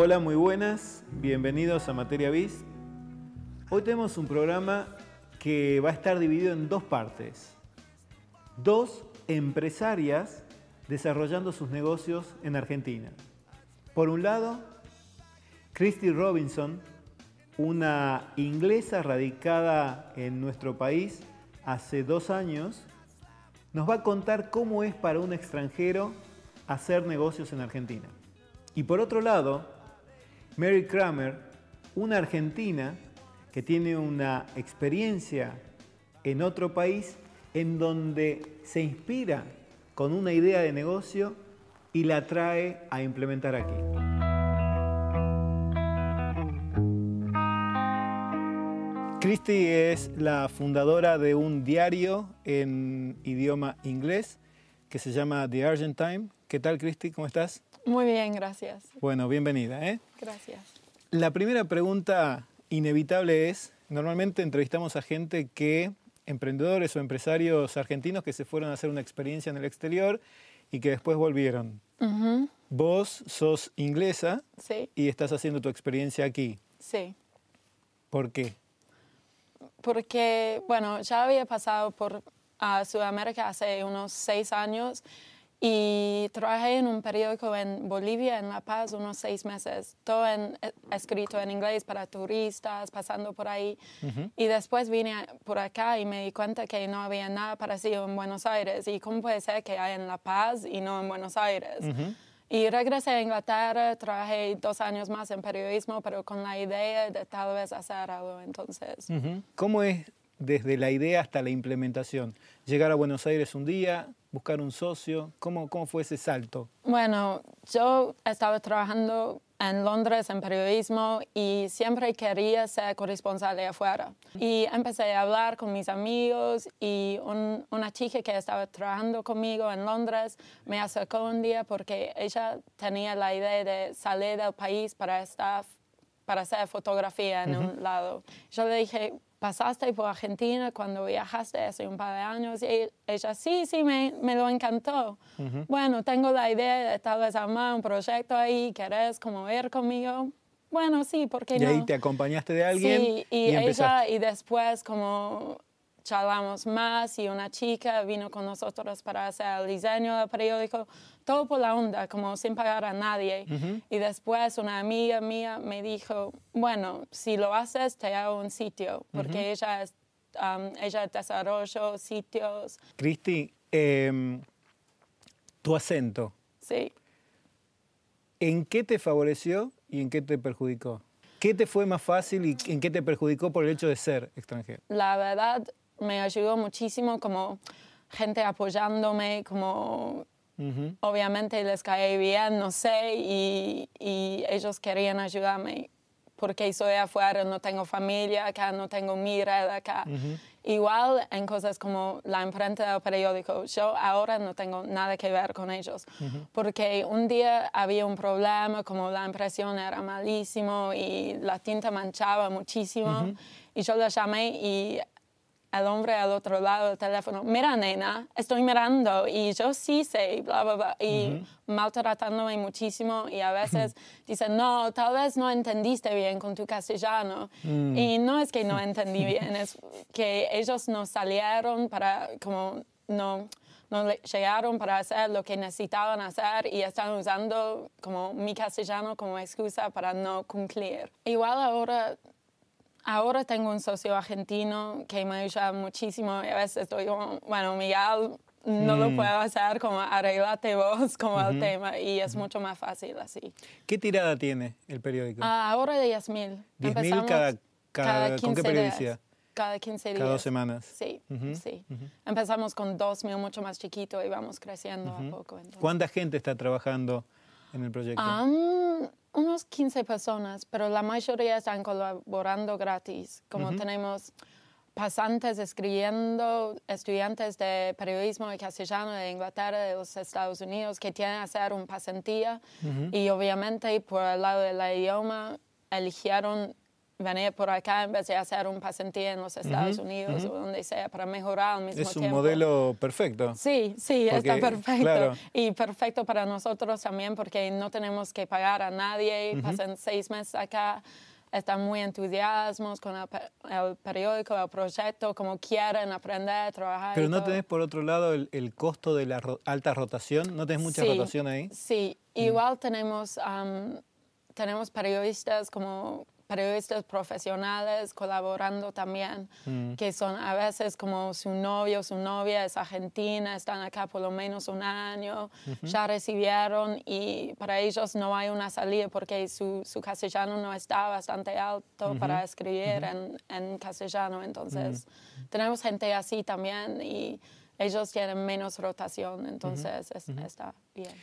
Hola, muy buenas, bienvenidos a Materia Bis. Hoy tenemos un programa que va a estar dividido en dos partes. Dos empresarias desarrollando sus negocios en Argentina. Por un lado, Christy Robinson, una inglesa radicada en nuestro país hace dos años, nos va a contar cómo es para un extranjero hacer negocios en Argentina. Y por otro lado, Mary Kramer, una argentina que tiene una experiencia en otro país en donde se inspira con una idea de negocio y la trae a implementar aquí. Christy es la fundadora de un diario en idioma inglés que se llama The Argentine. ¿Qué tal, Christy? ¿Cómo estás? Muy bien, gracias. Bueno, bienvenida. ¿eh? Gracias. La primera pregunta inevitable es, normalmente entrevistamos a gente que, emprendedores o empresarios argentinos que se fueron a hacer una experiencia en el exterior y que después volvieron. Vos sos inglesa y estás haciendo tu experiencia aquí. Sí. ¿Por qué? Porque, bueno, ya había pasado por Sudamérica hace unos seis años y trabajé en un periódico en Bolivia, en La Paz, unos seis meses. Todo en, eh, escrito en inglés para turistas, pasando por ahí. Y después vine por acá y me di cuenta que no había nada parecido en Buenos Aires. ¿Y cómo puede ser que hay en La Paz y no en Buenos Aires? Y regresé a Inglaterra, trabajé dos años más en periodismo, pero con la idea de tal vez hacer algo entonces. ¿Cómo es desde la idea hasta la implementación? Llegar a Buenos Aires un día, buscar un socio, ¿cómo, cómo fue ese salto? Bueno, yo estaba trabajando en Londres en periodismo y siempre quería ser corresponsal de afuera. Y empecé a hablar con mis amigos y una chica que estaba trabajando conmigo en Londres me acercó un día porque ella tenía la idea de salir del país para estar para hacer fotografía en un lado. Yo le dije, ¿pasaste por Argentina cuando viajaste hace un par de años? Y ella, sí, sí, me, me lo encantó. Bueno, tengo la idea de tal vez armar un proyecto ahí, ¿querés como ir conmigo? Bueno, sí, porque no? Y ahí te acompañaste de alguien. Sí, y, y ella, y después como charlamos más y una chica vino con nosotros para hacer el diseño del periódico, todo por la onda, como sin pagar a nadie. Y después una amiga mía me dijo, bueno, si lo haces te hago un sitio, porque ella, es, um, ella desarrolla sitios. Cristi, em, tu acento. Sí. ¿En qué te favoreció y en qué te perjudicó? ¿Qué te fue más fácil y en qué te perjudicó por el hecho de ser extranjero? La verdad, me ayudó muchísimo, como gente apoyándome, como obviamente les caí bien, no sé, y, ellos querían ayudarme porque soy afuera, no tengo familia acá, no tengo mi red acá. Igual en cosas como la imprenta del periódico, yo ahora no tengo nada que ver con ellos, porque un día había un problema, como la impresión era malísimo y la tinta manchaba muchísimo, y yo la llamé y al hombre al otro lado del teléfono, mira nena, estoy mirando y yo sí sé, bla, bla, bla, y maltratándome muchísimo y a veces dicen, no, tal vez no entendiste bien con tu castellano. Mm. Y no es que no entendí bien, es que ellos no salieron para, como, no, no llegaron para hacer lo que necesitaban hacer y están usando como mi castellano como excusa para no cumplir. Igual ahora Ahora tengo un socio argentino que me ayuda muchísimo. a veces estoy como, bueno, Miguel, no lo mm. puedo hacer, como arreglate vos como al el tema. Y es mucho más fácil así. ¿Qué tirada tiene el periódico? Ah, ahora de 10.000. 10.000 cada, 15 ¿Con qué periodicidad? cada 15 días. Cada dos semanas. Sí, sí. Empezamos con 2.000 mucho más chiquito y vamos creciendo un a poco. ¿Cuánta gente está trabajando en el proyecto? unos 15 personas, pero la mayoría están colaborando gratis, como tenemos pasantes escribiendo, estudiantes de periodismo de castellano de Inglaterra, de los Estados Unidos, que tienen que hacer un pasantía y obviamente por el lado del idioma eligieron venir por acá en vez de hacer un pasantía en los Estados Unidos o donde sea para mejorar al mismo tiempo. Es un modelo perfecto. Sí, sí, está perfecto. Y perfecto para nosotros también porque no tenemos que pagar a nadie, uh pasan seis meses acá, están muy entusiasmados con el, periódico, el proyecto, como quieren aprender, trabajar. Pero no tenés por otro lado el, costo de la alta rotación, no tenés mucha rotación ahí. Sí, igual tenemos, tenemos periodistas como periodistas profesionales colaborando también, mm. que son a veces como su novio, su novia es argentina, están acá por lo menos un año, ya recibieron y para ellos no hay una salida porque su, su castellano no está bastante alto para escribir en, en, castellano. Entonces, mm. tenemos gente así también y ellos tienen menos rotación, entonces está bien.